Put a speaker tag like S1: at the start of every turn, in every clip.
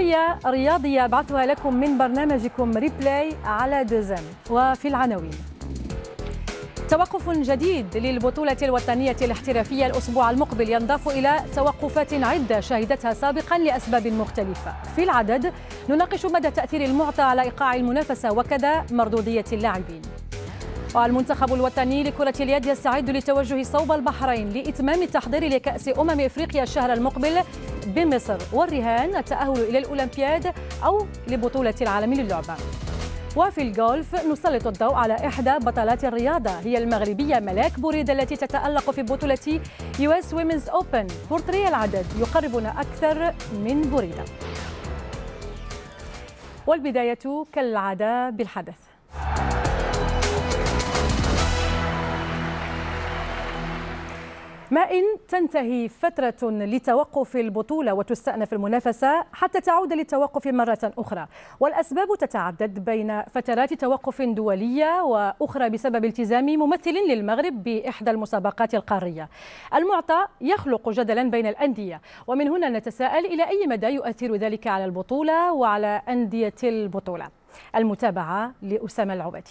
S1: تحية رياضية أبعثها لكم من برنامجكم ريبلاي على دوزان وفي العناوين توقف جديد للبطولة الوطنية الاحترافية الأسبوع المقبل ينضاف إلى توقفات عدة شهدتها سابقا لأسباب مختلفة في العدد نناقش مدى تأثير المعطى على إيقاع المنافسة وكذا مردودية اللاعبين والمنتخب الوطني لكرة اليد يستعد للتوجه صوب البحرين لإتمام التحضير لكأس أمم إفريقيا الشهر المقبل بمصر والرهان التأهل إلى الأولمبياد أو لبطولة العالم للعبة وفي الجولف نسلط الضوء على إحدى بطلات الرياضة هي المغربية ملاك بوريد التي تتألق في بطولة يو اس ويمنز أوبن بورتري العدد يقربنا أكثر من بوريدة والبداية كالعادة بالحدث ما إن تنتهي فترة لتوقف البطولة وتستأنف المنافسة حتى تعود للتوقف مرة أخرى والأسباب تتعدد بين فترات توقف دولية وأخرى بسبب التزام ممثل للمغرب بإحدى المسابقات القارية المعطى يخلق جدلا بين الأندية ومن هنا نتساءل إلى أي مدى يؤثر ذلك على البطولة وعلى أندية البطولة المتابعة لأسامة العبدي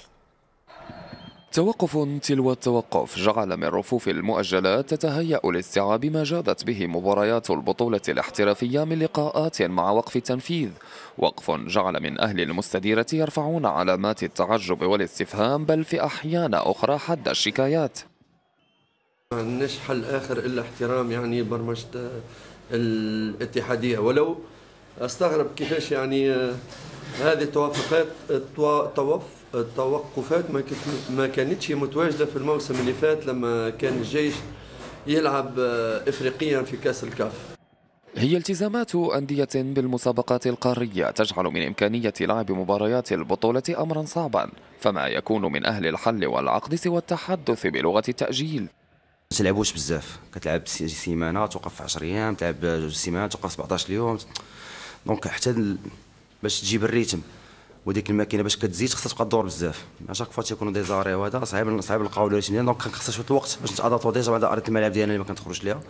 S2: توقف تلو التوقف جعل من رفوف المؤجلات تتهيأ لاستيعاب ما جادت به مباريات البطولة الاحترافية من لقاءات مع وقف التنفيذ وقف جعل من أهل المستديرة يرفعون علامات التعجب والاستفهام بل في أحيان أخرى حد الشكايات
S3: ما عندناش حل آخر إلا احترام يعني برمجة الاتحادية ولو استغرب كيفاش يعني آه، هذه التوافقات توافق التوقفات ما ما كانتش متواجده في الموسم اللي فات لما كان الجيش يلعب آه، افريقيا في كاس الكاف
S2: هي التزامات أندية بالمسابقات القارية تجعل من إمكانية لعب مباريات البطولة أمرا صعبا فما يكون من أهل الحل والعقد سوى التحدث بلغة التأجيل ما تلعبوش بزاف كتلعب سيمانه
S4: توقف 10 ايام تلعب جوج سيمانات توقف 17 يوم دونك حتى باش تجيب الريتم وديك الماكينه باش كتزيد خصها تبقى دور بزاف شاك يعني فوا تيكونوا دي زاري وهذا صعيب صعيب نلقاو لها شي دونك كان خصها شويه الوقت باش نتادابطو ديجا بعد ارض الملعب ديالنا اللي ما كنخرجش ليها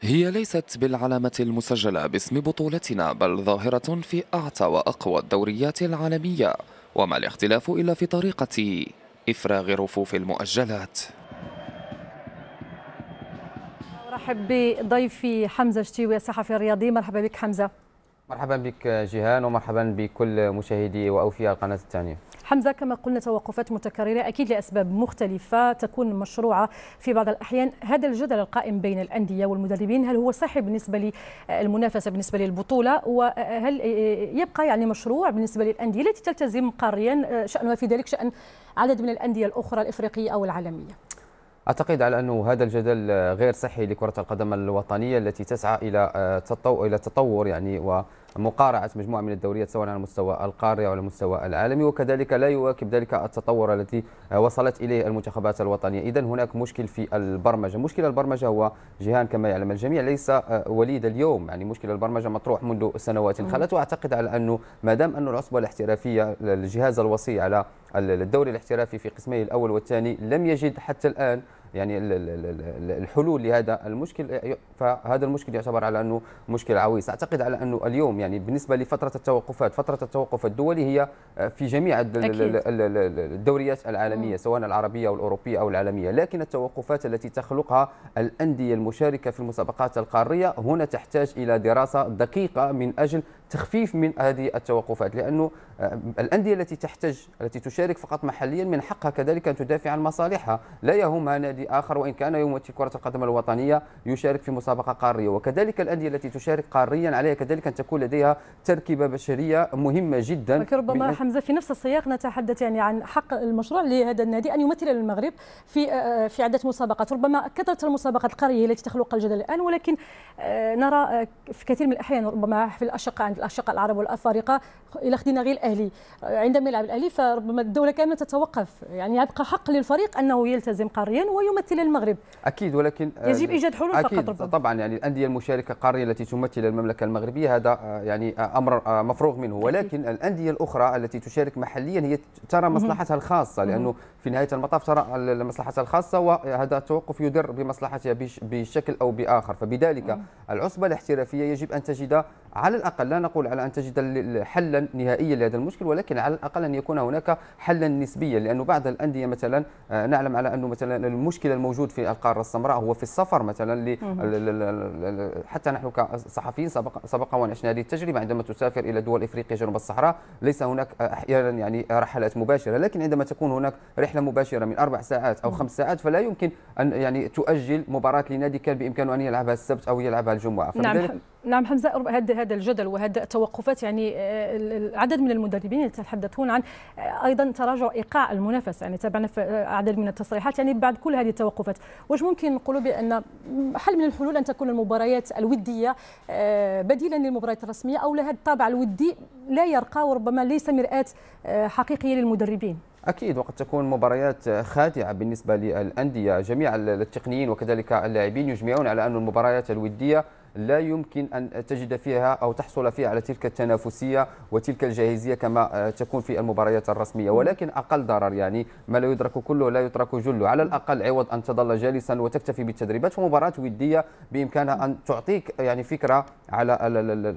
S2: هي ليست بالعلامة المسجلة باسم بطولتنا بل ظاهرة في أعتى وأقوى الدوريات العالمية وما الاختلاف إلا في طريقة إفراغ رفوف المؤجلات
S1: أرحب بضيفي حمزة شتيوي الصحفي الرياضي مرحبا بك حمزة
S3: مرحبا بك جيهان ومرحبا بكل مشاهدي واوفياء القناه الثانيه
S1: حمزه كما قلنا توقفات متكرره اكيد لاسباب مختلفه تكون مشروعه في بعض الاحيان هذا الجدل القائم بين الانديه والمدربين هل هو صحي بالنسبه للمنافسه بالنسبه للبطوله وهل يبقى يعني مشروع بالنسبه للانديه التي تلتزم قاريا شانها في ذلك شان عدد من الانديه الاخرى الافريقيه او العالميه
S3: اعتقد على انه هذا الجدل غير صحي لكره القدم الوطنيه التي تسعى الى آه، تطو الى تطور يعني ومقارعه مجموعه من الدوريات سواء على مستوى القاري او على المستوى العالمي وكذلك لا يواكب ذلك التطور الذي آه، وصلت اليه المنتخبات الوطنيه اذا هناك مشكل في البرمجه مشكل البرمجه هو جهان كما يعلم الجميع ليس آه، وليد اليوم يعني مشكل البرمجه مطروح منذ سنوات خلت واعتقد على انه ما دام انه العصبه الاحترافيه الجهاز الوصي على الدوري الاحترافي في قسمي الاول والثاني لم يجد حتى الان يعني الحلول لهذا المشكل فهذا المشكل يعتبر على انه مشكل عويص اعتقد على انه اليوم يعني بالنسبه لفتره التوقفات فتره التوقف الدولي هي في جميع الدوريات العالميه سواء العربيه او الاوروبيه او العالميه لكن التوقفات التي تخلقها الانديه المشاركه في المسابقات القاريه هنا تحتاج الى دراسه دقيقه من اجل تخفيف من هذه التوقفات لانه آه، الانديه التي تحتج التي تشارك فقط محليا من حقها كذلك ان تدافع عن مصالحها لا يهمها نادي اخر وان كان يمثل كره القدم الوطنيه يشارك في مسابقه قاريه وكذلك الانديه التي تشارك قاريا عليها كذلك ان تكون لديها تركيبه بشريه مهمه جدا ولكن ربما حمزه
S1: في نفس السياق نتحدث يعني عن حق المشروع لهذا النادي ان يمثل المغرب في آه، آه، في عده مسابقات ربما كثره المسابقات القاريه التي تخلق الجدل الان ولكن نرى في كثير من الاحيان ربما في الاشقاء الاشقاء العرب والافارقه الى خدينا غير الاهلي عندما يلعب الاهلي فربما الدوله كامله تتوقف يعني يبقى حق للفريق انه يلتزم قاريا ويمثل المغرب
S3: اكيد ولكن آه، يجب ايجاد حلول أكيد فقط ربما. طبعا يعني الانديه المشاركه قاريا التي تمثل المملكه المغربيه هذا آه، يعني آه، امر مفروغ منه ولكن أكيد. الانديه الاخرى التي تشارك محليا هي ترى مصلحتها الخاصه لانه في نهايه المطاف ترى مصلحتها الخاصه وهذا التوقف يضر بمصلحتها بشكل او باخر فبذلك العصبه الاحترافيه يجب ان تجد على الاقل لا نقول على أن تجد حلا نهائيا لهذا المشكل ولكن على الأقل أن يكون هناك حلا نسبيا لأنه بعض الأندية مثلا آه، نعلم على أنه مثلا المشكل الموجود في القارة السمراء هو في السفر مثلا حتى نحن كصحفيين سبق, سبق وأن عشنا هذه التجربة عندما تسافر إلى دول إفريقيا جنوب الصحراء ليس هناك أحيانا يعني رحلات مباشرة لكن عندما تكون هناك رحلة مباشرة من أربع ساعات أو خمس ساعات فلا يمكن أن يعني تؤجل مباراة لنادي كان بإمكانه أن يلعبها السبت أو يلعبها الجمعة نعم
S1: نعم حمزه هذا هذا الجدل وهذا التوقفات يعني آه، العدد من المدربين يتحدثون عن آه، ايضا تراجع ايقاع المنافسه يعني تابعنا في آه، عدد من التصريحات يعني بعد كل هذه التوقفات واش ممكن نقولوا بان حل من الحلول ان تكون المباريات الوديه بديلا للمباريات الرسميه او لهذا الطابع الودي لا يرقى وربما ليس مراه حقيقيه للمدربين
S3: اكيد وقد تكون مباريات خادعه بالنسبه للانديه جميع التقنيين وكذلك اللاعبين يجمعون على ان المباريات الوديه لا يمكن أن تجد فيها أو تحصل فيها على تلك التنافسية وتلك الجاهزية كما آه، تكون في المباريات الرسمية ولكن أقل ضرر يعني ما لا يدرك كله لا يترك جله على الأقل عوض أن تظل جالسا وتكتفي بالتدريبات فمباراة ودية بإمكانها أن تعطيك يعني فكرة على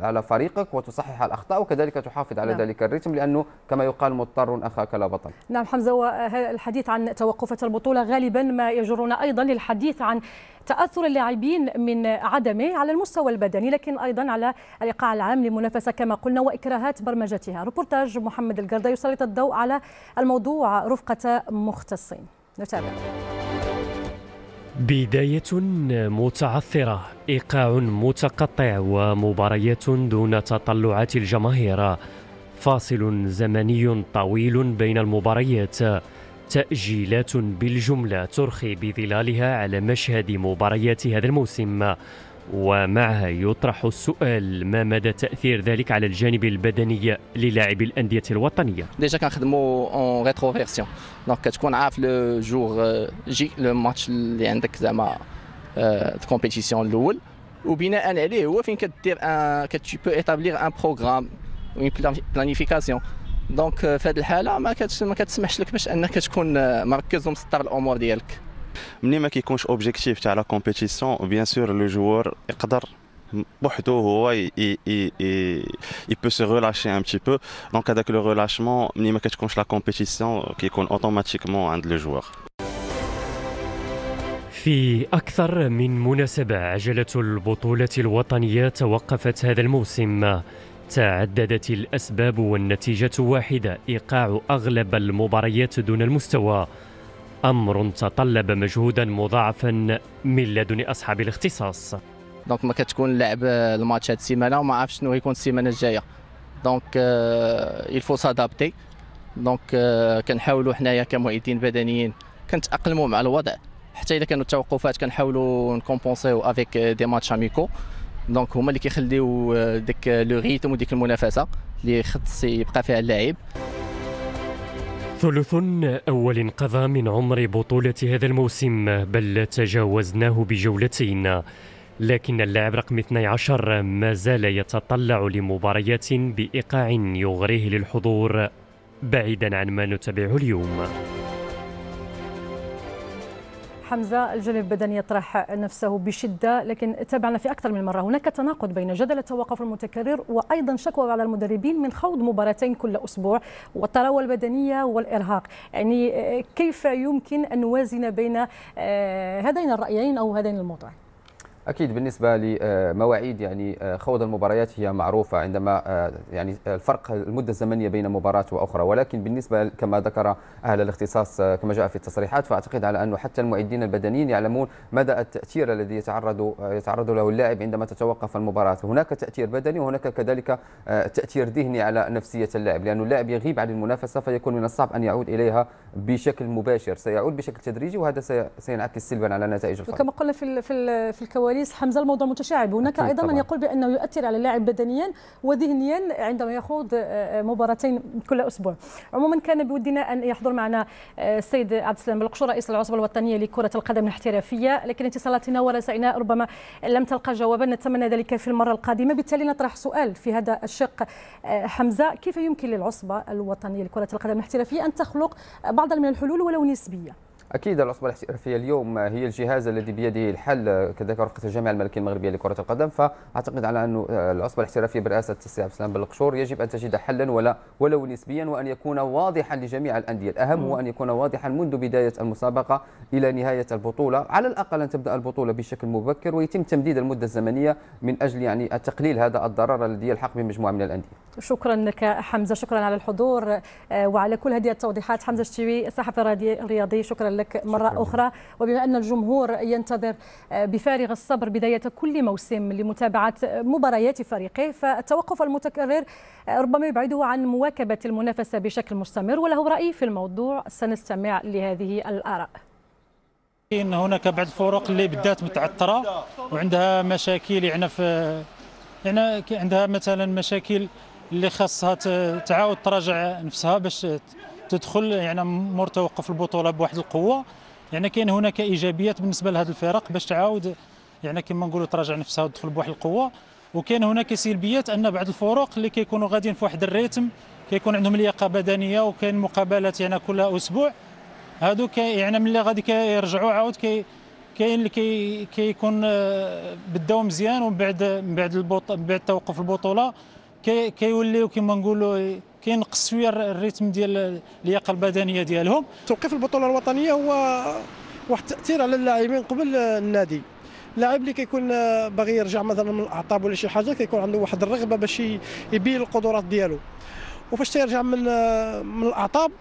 S3: على فريقك وتصحح الأخطاء وكذلك تحافظ على نعم. ذلك الريتم لأنه كما يقال مضطر أخاك لا بطل
S1: نعم حمزة الحديث عن توقفة البطولة غالبا ما يجرنا أيضا للحديث عن تاثر اللاعبين من عدمه على المستوى البدني لكن ايضا على الايقاع العام للمنافسه كما قلنا واكراهات برمجتها ريبورتاج محمد القرده يسلط الضوء على الموضوع رفقه مختصين نتابع
S5: بداية متعثرة إيقاع متقطع ومباريات دون تطلعات الجماهير فاصل زمني طويل بين المباريات تأجيلات بالجملة ترخي بظلالها على مشهد مباريات هذا الموسم ومعها يطرح السؤال ما مدى تاثير ذلك على الجانب البدني للاعبي الانديه الوطنيه
S2: ديجا كنخدموا اون ريترو فيرسيون دونك كتكون عارف لو جور جي لو ماتش اللي عندك زعما الكومبيتيسيون الاول وبناء عليه هو فين كدير كتبو ايتابليغ ان بروغرام اون بلانيفيكاسيون دونك في هذه الحاله ما ما كتسمحش لك باش انك تكون مركز ومسطر الامور ديالك
S6: ملي ما كيكونش اوبجيكتيف تاع لا كومبيتيسيون بيان سور لو جوور يقدر بوحدو هو اي اي اي بو سو ريلاشي ان تي بو دونك هذاك لو ريلاشمون ملي ما كتكونش لا كومبيتيسيون كيكون اوتوماتيكمون عند لو جوور
S5: في أكثر من مناسبة عجلة البطولة الوطنية توقفت هذا الموسم تعددت الأسباب والنتيجة واحدة إيقاع أغلب المباريات دون المستوى أمر تطلب مجهودا مضاعفا من لدن أصحاب الاختصاص
S2: دونك ما كتكون لعب الماتش هاد السيمانه وما عارف شنو غيكون السيمانه الجايه دونك الفو سادابتي دونك كنحاولوا حنايا كمعدين بدنيين كنتاقلموا مع الوضع حتى الا كانوا التوقفات كنحاولوا نكومبونسيو افيك دي ماتش اميكو دونك هما اللي كيخليو آه، داك آه، لو ريتم وديك المنافسه اللي خص يبقى فيها اللاعب
S5: ثلث أول انقضى من عمر بطولة هذا الموسم بل تجاوزناه بجولتين لكن اللاعب رقم 12 ما زال يتطلع لمباريات بإيقاع يغريه للحضور بعيدا عن ما نتابعه اليوم
S1: حمزة الجانب البدني يطرح نفسه بشدة لكن تابعنا في أكثر من مرة هناك تناقض بين جدل التوقف المتكرر وأيضا شكوى على المدربين من خوض مباراتين كل أسبوع والطراوة البدنية والإرهاق يعني آه، كيف يمكن أن نوازن بين آه، هذين الرأيين أو هذين الموضوعين
S3: اكيد بالنسبه لمواعيد يعني آه، خوض المباريات هي معروفه عندما آه، يعني الفرق المده الزمنيه بين مباراه واخرى ولكن بالنسبه كما ذكر اهل الاختصاص آه، كما جاء في التصريحات فاعتقد على انه حتى المعدين البدنيين يعلمون مدى التاثير الذي يتعرض يتعرض له اللاعب عندما تتوقف المباراه هناك تاثير بدني وهناك كذلك تاثير ذهني على نفسيه اللاعب لانه اللاعب يغيب عن المنافسه فيكون من الصعب ان يعود اليها بشكل مباشر سيعود بشكل تدريجي وهذا سينعكس سلبا على نتائج الفريق كما
S1: قلنا في في الكوارث كواليس حمزه الموضوع متشعب هناك ايضا من يقول بانه يؤثر على اللاعب بدنيا وذهنيا عندما يخوض آه، آه، مباراتين كل اسبوع عموما كان بودنا ان يحضر معنا آه، السيد عبد السلام بلقش رئيس العصبه الوطنيه لكره القدم الاحترافيه لكن اتصالاتنا ورسائلنا ربما لم تلقى جوابا نتمنى ذلك في المره القادمه بالتالي نطرح سؤال في هذا الشق حمزه كيف يمكن للعصبه الوطنيه لكره القدم الاحترافيه ان تخلق بعض من الحلول ولو نسبيه
S3: اكيد العصبه الاحترافيه اليوم هي الجهاز الذي بيده الحل كذلك رفقه الجامعه الملكيه المغربيه لكره القدم فاعتقد على انه العصبه الاحترافيه برئاسه السي عبد السلام بالقشور يجب ان تجد حلا ولا ولو نسبيا وان يكون واضحا لجميع الانديه الاهم هو ان يكون واضحا منذ بدايه المسابقه الى نهايه البطوله على الاقل ان تبدا البطوله بشكل مبكر ويتم تمديد المده الزمنيه من اجل يعني تقليل هذا الضرر الذي يلحق بمجموعه من الانديه
S1: شكرا لك حمزه شكرا على الحضور آه، وعلى كل هذه التوضيحات حمزه الشتيوي الصحفي الرياضي شكرا لك مرة شكرا. أخرى وبما أن الجمهور ينتظر آه، بفارغ الصبر بداية كل موسم لمتابعة آه، مباريات فريقه فالتوقف المتكرر آه، ربما يبعده عن مواكبة المنافسة بشكل مستمر وله رأي في الموضوع سنستمع لهذه الآراء
S6: ان هناك بعض الفرق اللي بدات متعثره وعندها مشاكل يعني في يعني عندها مثلا مشاكل اللي خاصها تعاود تراجع نفسها باش تدخل يعني مور توقف البطوله بواحد القوه يعني كاين هناك ايجابيات بالنسبه لهذه الفرق باش تعاود يعني كما نقولوا تراجع نفسها وتدخل بواحد القوه وكاين هناك سلبيات ان بعض الفرق اللي كيكونوا غاديين في واحد الريتم كيكون عندهم لياقه بدنيه وكاين مقابلات يعني كل اسبوع هادو كي يعني ملي غادي كيرجعوا عاود كي كاين اللي كيكون آه، بداو مزيان ومن بعد من بعد من بعد توقف البطوله كيوليو كما نقولوا كينقص شويه الريتم ديال اللياقه البدنيه ديالهم توقيف البطوله الوطنيه هو
S4: واحد التاثير على اللاعبين قبل النادي اللاعب اللي كيكون آه، باغي يرجع مثلا من الاعطاب ولا شي حاجه كيكون عنده واحد الرغبه باش يبين القدرات ديالو وفاش تيرجع من آه، من الاعطاب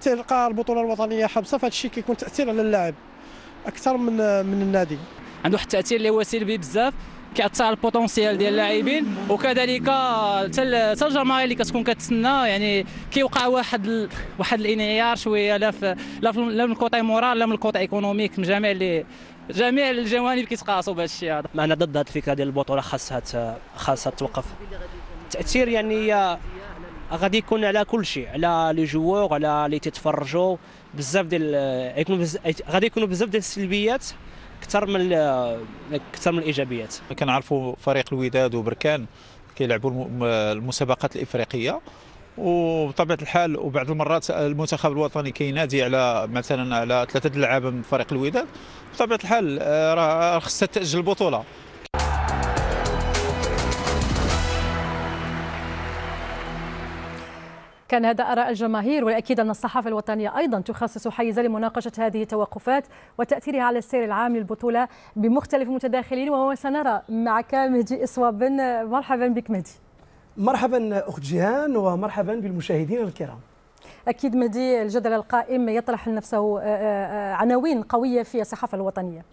S4: تلقى البطوله الوطنيه حبسه فهذا الشيء كيكون تاثير على اللاعب اكثر من آه، من النادي
S6: عنده واحد التاثير اللي هو سلبي بزاف كيعطي على البوتونسيال ديال اللاعبين وكذلك حتى الجماهير اللي كتكون كتسنى يعني كيوقع واحد واحد الانعيار شويه لا في لا من الكوطي مورال لا من الكوطي ايكونوميك من جميع اللي جميع الجوانب كيتقاسوا بهذا الشيء هذا انا ضد هذه الفكره ديال البطوله خاصها خاصها توقف التاثير يعني غادي يكون على كل شيء على لي جوور على اللي تيتفرجوا بزاف ديال غادي يكونوا بزاف ديال السلبيات اكثر من اكثر من الايجابيات كنعرفوا فريق الوداد وبركان كيلعبوا المسابقات الافريقيه وبطبيعه الحال وبعض المرات المنتخب الوطني كينادي على مثلا على ثلاثه اللعابه من فريق الوداد بطبيعه الحال آه، راه خصها تاجل البطوله
S1: كان هذا آراء الجماهير والأكيد أن الصحافة الوطنية أيضا تخصص حيزا لمناقشة هذه التوقفات وتأثيرها على السير العام للبطولة بمختلف المتداخلين وهو سنرى معك مهدي إصواب مرحبا بك مهدي
S4: مرحبا أخت جيهان ومرحبا بالمشاهدين الكرام
S1: أكيد مهدي الجدل القائم يطرح لنفسه عناوين قوية في الصحافة الوطنية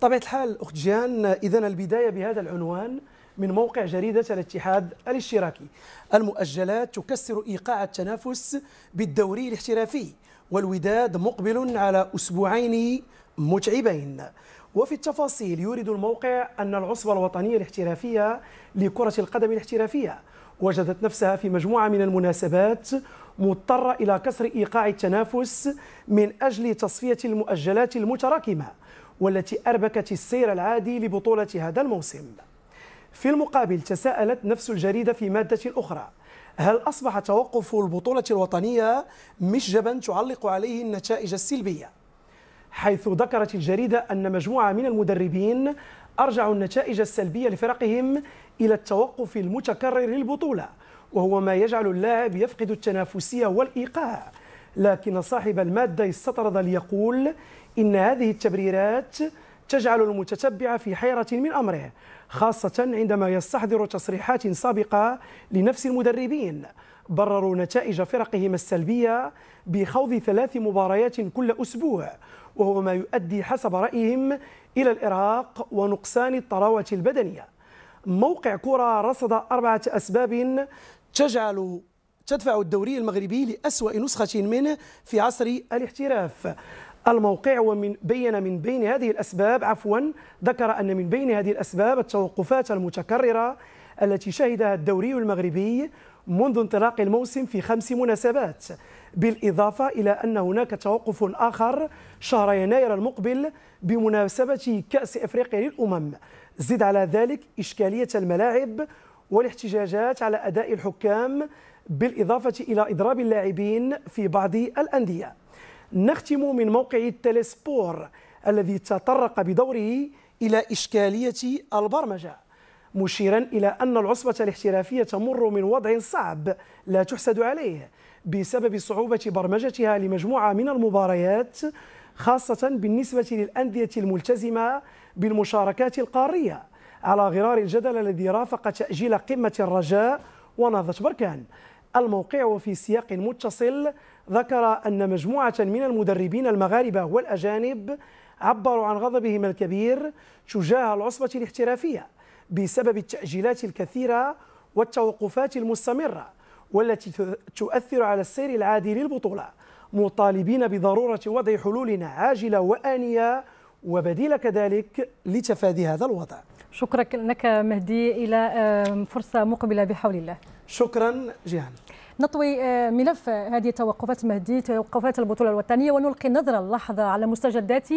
S4: طبيعة الحال أخت جيهان إذا البداية بهذا العنوان من موقع جريدة الاتحاد الاشتراكي المؤجلات تكسر إيقاع التنافس بالدوري الاحترافي والوداد مقبل على أسبوعين متعبين وفي التفاصيل يورد الموقع أن العصبة الوطنية الاحترافية لكرة القدم الاحترافية وجدت نفسها في مجموعة من المناسبات مضطرة إلى كسر إيقاع التنافس من أجل تصفية المؤجلات المتراكمة والتي أربكت السير العادي لبطولة هذا الموسم في المقابل تساءلت نفس الجريدة في مادة أخرى هل أصبح توقف البطولة الوطنية مشجبا تعلق عليه النتائج السلبية؟ حيث ذكرت الجريدة أن مجموعة من المدربين أرجعوا النتائج السلبية لفرقهم إلى التوقف المتكرر للبطولة وهو ما يجعل اللاعب يفقد التنافسية والإيقاع لكن صاحب المادة استطرد ليقول إن هذه التبريرات تجعل المتتبع في حيرة من أمره خاصة عندما يستحضر تصريحات سابقة لنفس المدربين برروا نتائج فرقهم السلبية بخوض ثلاث مباريات كل أسبوع وهو ما يؤدي حسب رأيهم إلى الإرهاق ونقصان الطراوة البدنية موقع كرة رصد أربعة أسباب تجعل تدفع الدوري المغربي لأسوأ نسخة منه في عصر الاحتراف الموقع ومن بين من بين هذه الأسباب عفوا ذكر أن من بين هذه الأسباب التوقفات المتكررة التي شهدها الدوري المغربي منذ انطلاق الموسم في خمس مناسبات بالإضافة إلى أن هناك توقف آخر شهر يناير المقبل بمناسبة كأس إفريقيا للأمم زد على ذلك إشكالية الملاعب والاحتجاجات على أداء الحكام بالإضافة إلى إضراب اللاعبين في بعض الأندية نختم من موقع التلسبور الذي تطرق بدوره إلى إشكالية البرمجة مشيرا إلى أن العصبة الاحترافية تمر من وضع صعب لا تحسد عليه بسبب صعوبة برمجتها لمجموعة من المباريات خاصة بالنسبة للأندية الملتزمة بالمشاركات القارية على غرار الجدل الذي رافق تأجيل قمة الرجاء ونهضة بركان الموقع وفي سياق متصل ذكر أن مجموعة من المدربين المغاربة والأجانب عبروا عن غضبهم الكبير تجاه العصبة الاحترافية بسبب التأجيلات الكثيرة والتوقفات المستمرة والتي تؤثر على السير العادي للبطولة مطالبين بضرورة وضع حلول عاجلة وآنية وبديل كذلك لتفادي هذا الوضع شكرا لك
S1: مهدي إلى فرصة مقبلة بحول الله
S4: شكرا جيهان
S1: نطوي آه، ملف هذه توقفات مهدي توقفات البطولة الوطنية ونلقي نظرة اللحظة على مستجدات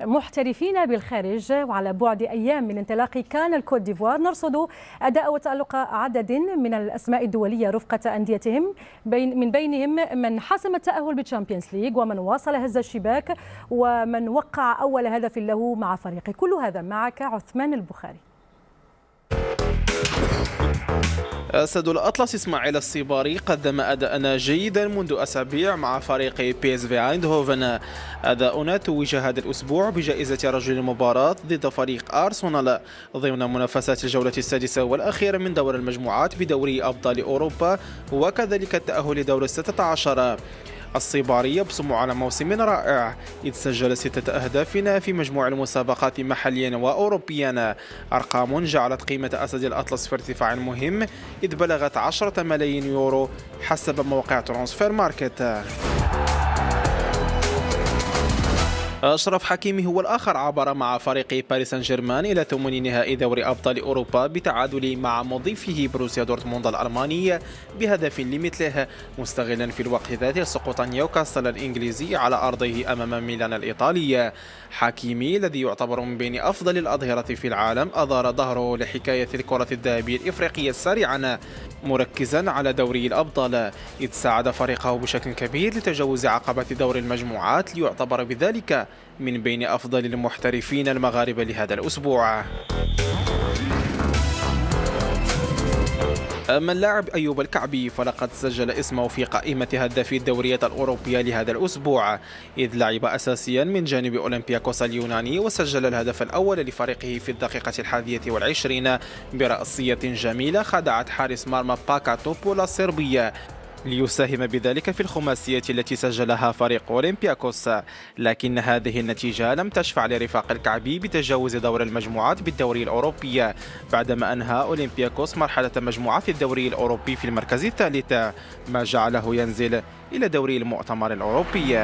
S1: محترفين بالخارج وعلى بعد أيام من انطلاق كان الكوت ديفوار نرصد أداء وتألق عدد من الأسماء الدولية رفقة أنديتهم بين من بينهم من حسم التأهل بالشامبيونز ليج ومن واصل هز الشباك ومن وقع أول هدف له مع فريقه كل هذا معك عثمان البخاري
S6: أسد الأطلس إسماعيل الصيباري قدم أداء جيدا منذ أسابيع مع فريق بيس في ايندهوفن أداؤنا توج هذا الأسبوع بجائزة رجل المباراة ضد فريق أرسنال ضمن منافسات الجولة السادسة والأخيرة من دور المجموعات بدوري أبطال أوروبا وكذلك التأهل لدور الستة عشر الصبارية بسمو على موسم رائع إذ سجل ستة أهداف في مجموع المسابقات محليا وأوروبيا أرقام جعلت قيمة أسد الأطلس في ارتفاع مهم إذ بلغت 10 ملايين يورو حسب موقع ترانسفير ماركت أشرف حكيمي هو الآخر عبر مع فريق باريس سان جيرمان إلى ثمن نهائي دوري أبطال أوروبا بتعادل مع مضيفه بروسيا دورتموند الألمانية بهدف لمثله مستغلا في الوقت ذاته سقوط نيوكاسل الإنجليزي على أرضه أمام ميلان الإيطالية حكيمي الذي يعتبر من بين أفضل الأظهرة في العالم أظهر ظهره لحكاية الكرة الذهبية الإفريقية سريعا مركزا على دوري الأبطال إذ ساعد فريقه بشكل كبير لتجاوز عقبة دور المجموعات ليعتبر بذلك من بين أفضل المحترفين المغاربة لهذا الأسبوع أما اللاعب أيوب الكعبي فلقد سجل اسمه في قائمة هدافي الدورية الأوروبية لهذا الأسبوع إذ لعب أساسيا من جانب أولمبياكوس اليوناني وسجل الهدف الأول لفريقه في الدقيقة الحادية والعشرين برأسية جميلة خدعت حارس مرمى باكا توبولا الصربية ليساهم بذلك في الخماسية التي سجلها فريق أولمبياكوس لكن هذه النتيجة لم تشفع لرفاق الكعبي بتجاوز دور المجموعات بالدوري الأوروبي بعدما أنهى أولمبياكوس مرحلة مجموعات الدوري الأوروبي في المركز الثالث ما جعله ينزل إلى دوري المؤتمر الأوروبي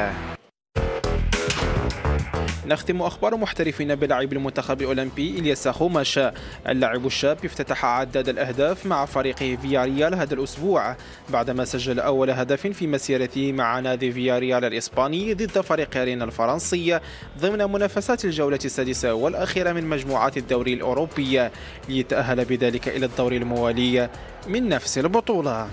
S6: نختم أخبار محترفين بلاعب المنتخب الأولمبي إلياس خوماش اللاعب الشاب افتتح عداد الأهداف مع فريقه فياريال هذا الأسبوع بعدما سجل أول هدف في مسيرته مع نادي فياريال الإسباني ضد فريق رين الفرنسي ضمن منافسات الجولة السادسة والأخيرة من مجموعات الدوري الأوروبي ليتأهل بذلك إلى الدور الموالي من نفس البطولة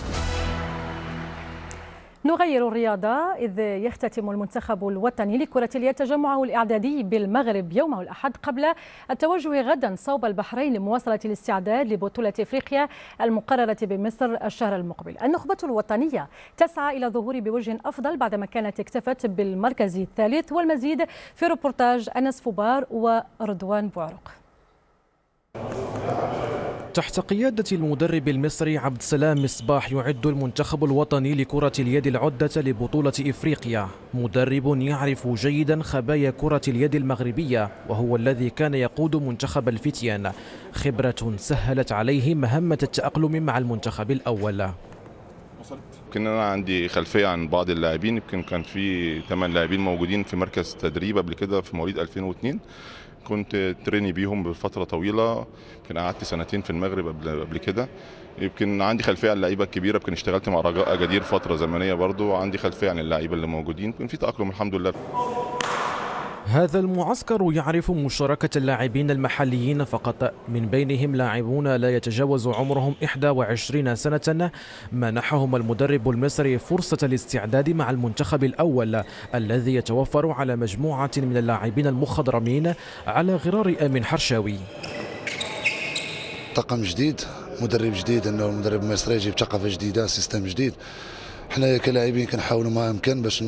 S1: نغير الرياضة إذ يختتم المنتخب الوطني لكرة اليد تجمعه الإعدادي بالمغرب يومه الأحد قبل التوجه غدا صوب البحرين لمواصلة الاستعداد لبطولة إفريقيا المقررة بمصر الشهر المقبل النخبة الوطنية تسعى إلى الظهور بوجه أفضل بعدما كانت اكتفت بالمركز الثالث والمزيد في روبورتاج أنس فوبار ورضوان بوعرق
S7: تحت قيادة المدرب المصري عبد السلام مصباح يعد المنتخب الوطني لكرة اليد العدة لبطولة إفريقيا مدرب يعرف جيدا خبايا كرة اليد المغربية وهو الذي كان يقود منتخب الفتيان خبرة سهلت عليه مهمة التأقلم مع المنتخب الأول يمكن انا
S6: عندي خلفيه عن بعض اللاعبين يمكن كان في 8 لاعبين موجودين في مركز تدريب قبل كده في مواليد 2002 كنت تريني بيهم بفتره طويله يمكن قعدت سنتين في المغرب قبل قبل كده يمكن عندي خلفيه عن اللعيبه الكبيره يمكن اشتغلت مع رجاء اجادير فتره زمنيه برضو عندي خلفيه عن اللعيبه اللي موجودين يمكن في تاقلم الحمد لله
S7: هذا المعسكر يعرف مشاركة اللاعبين المحليين فقط من بينهم لاعبون لا يتجاوز عمرهم 21 سنة منحهم المدرب المصري فرصة الاستعداد مع المنتخب الأول الذي يتوفر على مجموعة من اللاعبين المخضرمين على غرار أمين حرشاوي طاقم جديد مدرب جديد انه المدرب المصري يجيب ثقافه جديده سيستم جديد
S8: حنايا كلاعبين كنحاولوا ما امكن باش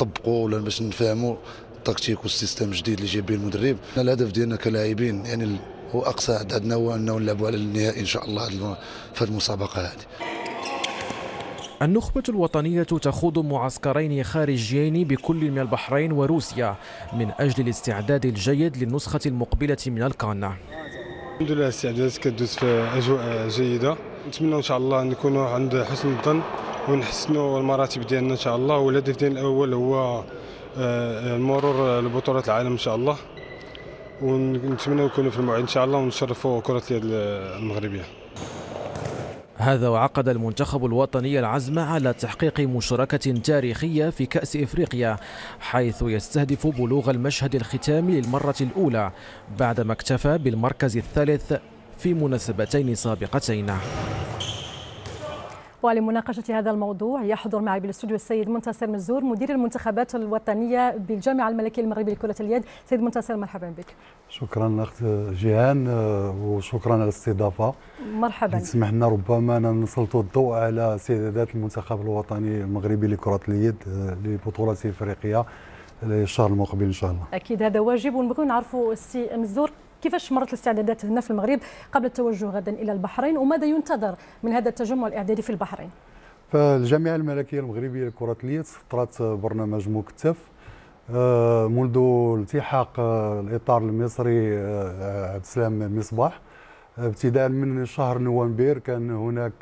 S8: نطبقوا ولا باش نفهموا التكتيك والسيستم الجديد اللي به المدرب الهدف ديالنا كلاعبين يعني هو اقصى عندنا هو
S7: انه نلعبوا على النهائي ان شاء الله في المسابقه هذه النخبة الوطنية تخوض معسكرين خارجيين بكل من البحرين وروسيا من أجل الاستعداد الجيد للنسخة المقبلة من القانة
S8: الحمد لله الاستعدادات كدوز في أجواء جيدة نتمنى إن شاء الله نكونوا عند حسن الظن ونحسنوا المراتب ديالنا إن شاء الله والهدف ديالنا الأول هو آه، المرور لبطوله العالم ان شاء الله ونتمنى يكونوا في الموعد ان شاء الله ونشرفوا كره
S9: اليد المغربيه
S7: هذا وعقد المنتخب الوطني العزم على تحقيق مشاركة تاريخية في كأس إفريقيا حيث يستهدف بلوغ المشهد الختامي للمرة الأولى بعدما اكتفى بالمركز الثالث في مناسبتين سابقتين
S1: ولمناقشة هذا الموضوع يحضر معي بالاستوديو السيد منتصر مزور مدير المنتخبات الوطنية بالجامعة الملكية المغربية لكرة اليد سيد منتصر مرحبا بك
S8: شكرا أخت جيهان وشكرا على الاستضافة
S1: مرحبا تسمح
S8: لنا ربما نسلط الضوء على استعدادات المنتخب الوطني المغربي لكرة اليد آه، لبطولة إفريقية الشهر المقبل إن شاء الله
S1: أكيد هذا واجب ونبغيو نعرفوا السي مزور كيفاش مرت الاستعدادات هنا في المغرب قبل التوجه غدا إلى البحرين وماذا ينتظر من هذا التجمع الإعدادي في البحرين
S8: فالجامعة الملكية المغربية لكرة اليد سطرت برنامج مكثف آه، منذ التحاق آه، الإطار المصري آه، عبد السلام مصباح ابتداء من شهر نوفمبر كان هناك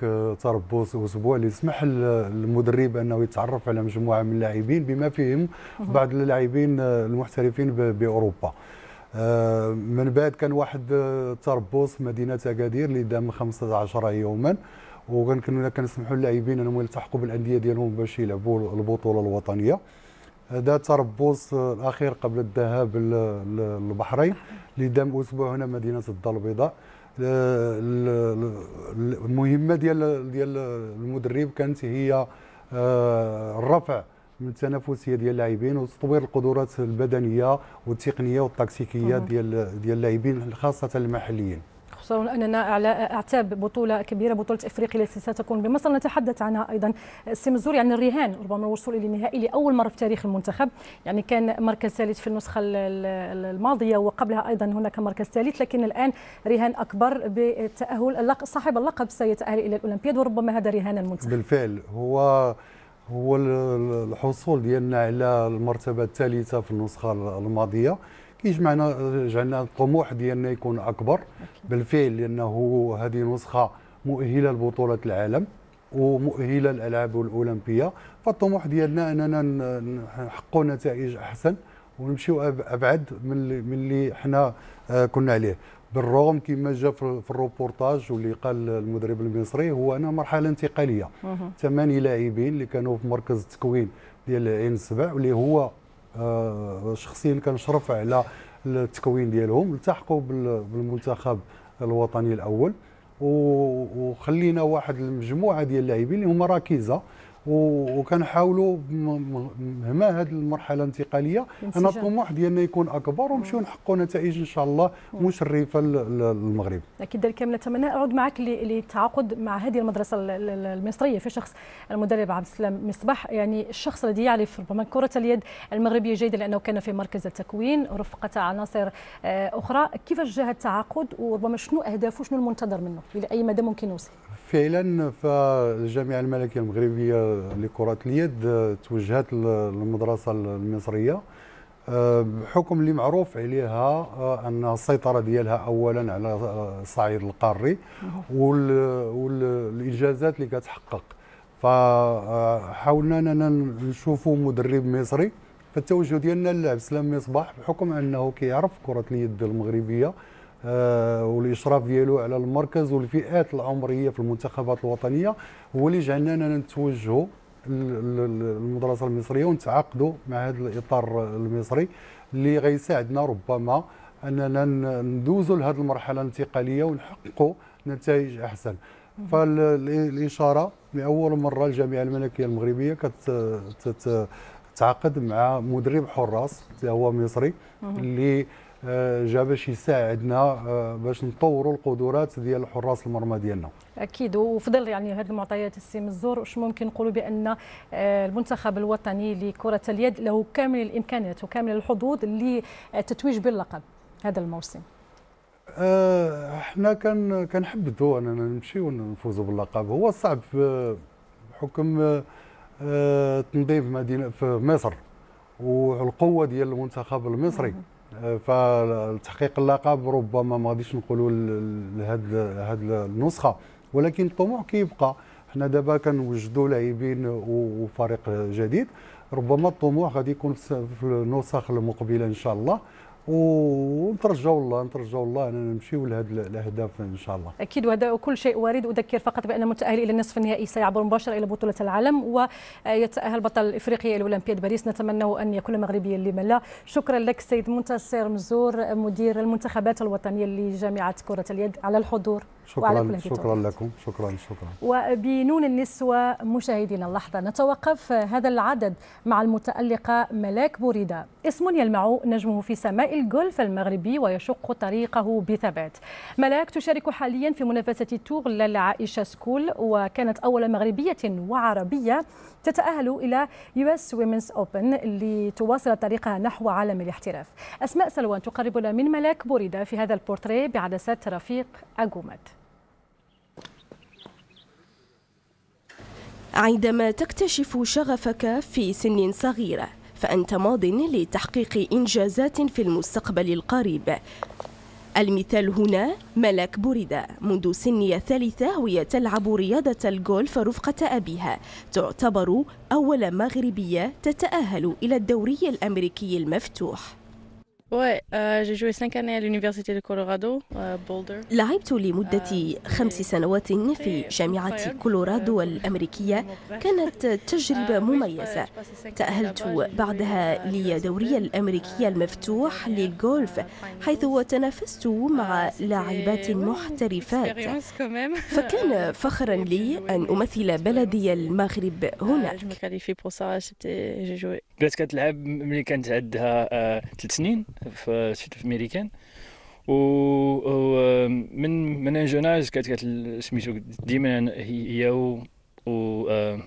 S8: تربص اسبوع اللي يسمح للمدرب انه يتعرف على مجموعه من اللاعبين بما فيهم بعض اللاعبين المحترفين باوروبا آه، من بعد كان واحد التربص آه، في مدينه اكادير اللي دام 15 يوما وكنا كنسمحوا للاعبين انهم يلتحقوا بالانديه ديالهم باش يلعبوا البطوله الوطنيه هذا تربص آه، الاخير قبل الذهاب للبحرين اللي دام اسبوع هنا مدينه الدار البيضاء المهمه ديال ديال المدرب كانت هي الرفع من التنافسيه ديال اللاعبين وتطوير القدرات البدنيه والتقنيه والتكتيكيه ديال ديال اللاعبين خاصه المحليين
S1: خصوصا اننا على اعتاب بطوله كبيره بطوله افريقيا التي ستكون بمصر نتحدث عنها ايضا السي مزور يعني الرهان ربما الوصول الى النهائي لاول مره في تاريخ المنتخب يعني كان مركز ثالث في النسخه الماضيه وقبلها ايضا هناك مركز ثالث لكن الان رهان اكبر بالتاهل صاحب اللقب سيتاهل الى الاولمبياد وربما هذا رهان المنتخب
S8: بالفعل هو هو الحصول ديالنا على المرتبه الثالثه في النسخه الماضيه كيجمعنا جعلنا الطموح ديالنا يكون اكبر بالفعل لانه هذه نسخه مؤهله لبطوله العالم ومؤهله للالعاب الاولمبيه فالطموح ديالنا اننا نحققوا نتائج احسن ونمشيو ابعد من اللي حنا آه، كنا عليه بالرغم كما جاء في الروبورتاج واللي قال المدرب المصري هو انها مرحله انتقاليه ثمان لاعبين اللي كانوا في مركز التكوين ديال عين السبع واللي هو آه، شخصيا كنشرف على التكوين ديالهم التحقوا بالمنتخب الوطني الاول وخلينا واحد المجموعه ديال اللاعبين اللي هما راكيزه وكنحاولوا مهما هذه المرحله الانتقاليه انا الطموح ديالنا يكون اكبر ونمشيو نحققوا نتائج ان شاء الله مشرفه للمغرب
S1: اكيد ذلك نتمنى اعود معك للتعاقد مع هذه المدرسه المصريه في شخص المدرب عبد السلام مصباح يعني الشخص الذي يعرف ربما كره اليد المغربيه جيدا لانه كان في مركز التكوين رفقه عناصر آه، اخرى كيفاش جاء التعاقد وربما شنو اهدافه شنو المنتظر منه الى اي مدى ممكن يوصل
S8: فعلا فالجامعه الملكيه المغربيه لكره اليد آه، توجهت للمدرسه المصريه آه، بحكم اللي معروف عليها آه، ان السيطره ديالها اولا على الصعيد القاري والانجازات اللي كتحقق فحاولنا اننا نشوفوا مدرب مصري فالتوجه ديالنا للاعب سلام مصباح بحكم انه كيعرف كره اليد المغربيه آه، والاشراف ديالو على المركز والفئات العمريه في المنتخبات الوطنيه هو اللي جعلنا نتوجهوا للمدرسه المصريه ونتعاقدوا مع هذا الاطار المصري اللي غيساعدنا ربما اننا ندوزوا لهذه المرحله الانتقاليه ونحققوا نتائج احسن فالاشاره لاول مره الجامعه الملكيه المغربيه كتعاقد مع مدرب حراس هو مصري اللي آه، جا باش يساعدنا آه، باش نطوروا القدرات ديال حراس المرمى ديالنا
S1: اكيد وفي ظل يعني هذه المعطيات السي مزور واش ممكن نقولوا بان آه، المنتخب الوطني لكره اليد له كامل الامكانيات وكامل الحظوظ لتتويج باللقب هذا الموسم
S8: احنا كان كنحبذوا اننا نمشيو ونفوزوا باللقب هو صعب بحكم تنظيم مدينه في مصر والقوه ديال المنتخب المصري فتحقيق اللقب ربما ما غاديش نقولوا لهاد النسخه ولكن الطموح كيبقى حنا دابا كنوجدوا لاعبين وفريق جديد ربما الطموح غادي يكون في النسخ المقبله ان شاء الله ونترجوا الله نترجوا الله اننا نمشيو لهذ الاهداف ان شاء
S1: الله. اكيد وهذا كل شيء وارد اذكر فقط بان المتاهل الى النصف النهائي سيعبر مباشره الى بطوله العالم ويتاهل بطل افريقيا الى اولمبياد باريس نتمنى ان يكون مغربيا لما لا. شكرا لك سيد منتصر مزور مدير المنتخبات الوطنيه لجامعه كره اليد على الحضور. شكرا شكرا
S8: لكم شكرا شكرا
S1: وبنون النسوة مشاهدينا اللحظة نتوقف هذا العدد مع المتألقة ملاك بوريدا اسم يلمع نجمه في سماء الجولف المغربي ويشق طريقه بثبات ملاك تشارك حاليا في منافسة تور للعائشة سكول وكانت أول مغربية وعربية تتأهل إلى يو اس Open أوبن لتواصل طريقها نحو عالم الاحتراف أسماء سلوان تقربنا من ملاك بوريدة في هذا البورتريه بعدسات رفيق أجومت
S9: عندما تكتشف شغفك في سن صغيره فأنت ماض لتحقيق إنجازات في المستقبل القريب المثال هنا ملاك بوريدا منذ سن الثالثة وهي تلعب رياضة الجولف رفقة أبيها تعتبر أول مغربية تتأهل إلى الدوري الأمريكي المفتوح Ouais, euh, j'ai joué cinq années à l'université de Colorado, euh, Boulder. لعبت لمدة euh, خمس سنوات في جامعة كولورادو euh, الأمريكية، كانت euh, تجربة مميزة. تأهلت بعدها لدوري الأمريكي المفتوح للغولف حيث تنافست مع ah, لاعبات محترفات.
S1: فكان
S9: فخرا لي أن أمثل بلدي المغرب هناك.
S5: بدات كتلعب ملي كانت عندها ثلاث آه، سنين. في في ميريكان و آه، من من ان جون ايج كانت سميتو ديما هي و آه،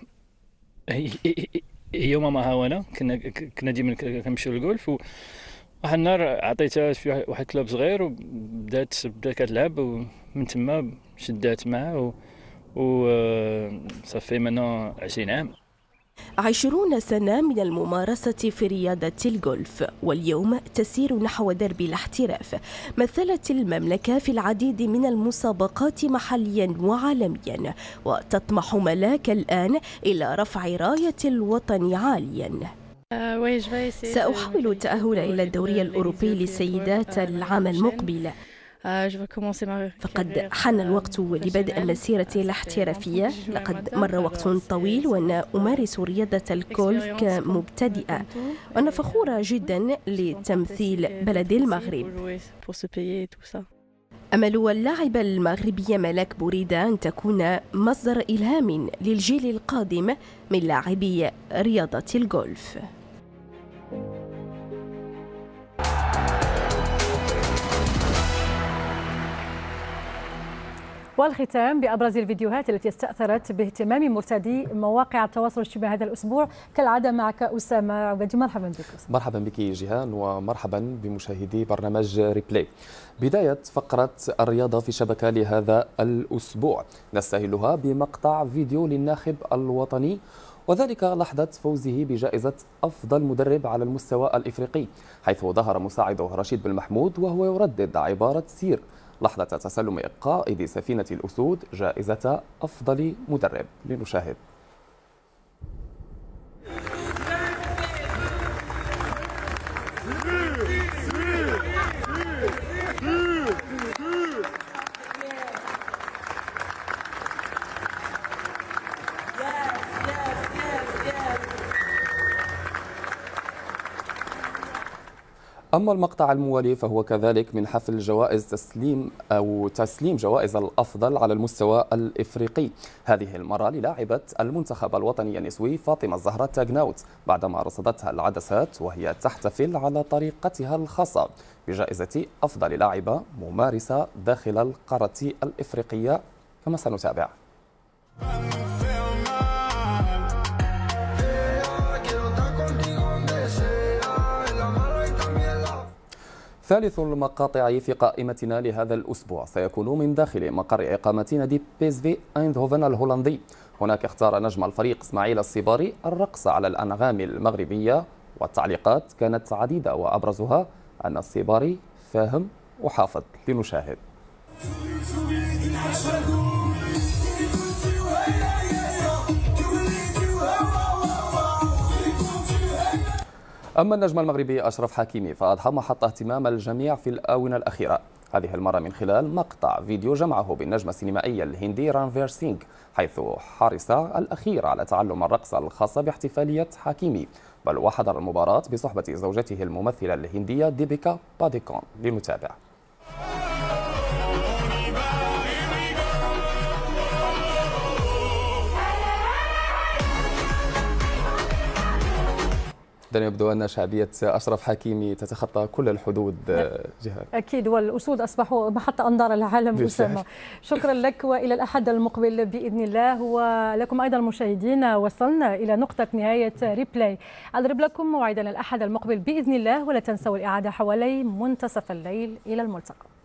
S5: هي وماما وانا كنا كنا ديما كنمشيو للغولف و واحد النهار عطيتها في واحد كلوب صغير وبدات بدات كتلعب ومن تما شدات معاه و, و آه، صافي مانا 20 عام عشرون سنة
S9: من الممارسة في رياضة الجولف واليوم تسير نحو درب الاحتراف مثلت المملكة في العديد من المسابقات محليا وعالميا وتطمح ملاك الآن إلى رفع راية الوطن عاليا آه، سأحاول التأهل إلى الدوري الأوروبي للسيدات العام المقبل آه، فقد حان euh, الوقت لبدء المسيرة الاحترافية لقد مر وقت طويل وأنا أمارس رياضة الكولف كمبتدئة وأنا فخورة euh, جدا لتمثيل بلد المغرب أمل اللاعبة المغربية ملاك بوريدة أن تكون مصدر إلهام للجيل القادم من لاعبي رياضة الجولف
S1: والختام بأبرز الفيديوهات التي استأثرت باهتمام مرتدي مواقع التواصل الاجتماعي هذا الأسبوع كالعادة معك أسامة عبادي مرحبا بك أسامة.
S2: مرحبا بك جيهان ومرحبا بمشاهدي برنامج ريبلاي بداية فقرة الرياضة في شبكة لهذا الأسبوع نستهلها بمقطع فيديو للناخب الوطني وذلك لحظة فوزه بجائزة أفضل مدرب على المستوى الإفريقي حيث ظهر مساعده رشيد بن محمود وهو يردد عبارة سير لحظة تسلم قائد سفينة الأسود جائزة أفضل مدرب لنشاهد أما المقطع الموالي فهو كذلك من حفل جوائز تسليم أو تسليم جوائز الأفضل على المستوى الإفريقي هذه المرة للاعبة المنتخب الوطني النسوي فاطمة الزهراء تاغناوت بعدما رصدتها العدسات وهي تحتفل على طريقتها الخاصة بجائزة أفضل لاعبة ممارسة داخل القارة الإفريقية كما سنتابع. ثالث المقاطع في قائمتنا لهذا الأسبوع سيكون من داخل مقر إقامة نادي بيز في أيندهوفن الهولندي هناك اختار نجم الفريق إسماعيل الصباري الرقص على الأنغام المغربية والتعليقات كانت عديدة وأبرزها أن الصباري فاهم وحافظ لنشاهد أما النجم المغربي أشرف حكيمي فأضحى محط اهتمام الجميع في الآونة الأخيرة هذه المرة من خلال مقطع فيديو جمعه بالنجمة السينمائية الهندي رانفير سينغ حيث حرص الأخير على تعلم الرقصة الخاصة باحتفالية حكيمي بل وحضر المباراة بصحبة زوجته الممثلة الهندية ديبيكا باديكون لنتابع دعني يبدو أن شعبية أشرف حكيمي تتخطى كل الحدود آه، جهاد
S1: أكيد والأسود أصبحوا محطه أنظار العالم أسامة شكرا لك وإلى الأحد المقبل بإذن الله ولكم أيضا المشاهدين وصلنا إلى نقطة نهاية ريبلاي أضرب لكم موعدا الأحد المقبل بإذن الله ولا تنسوا الإعادة حوالي منتصف الليل إلى الملتقى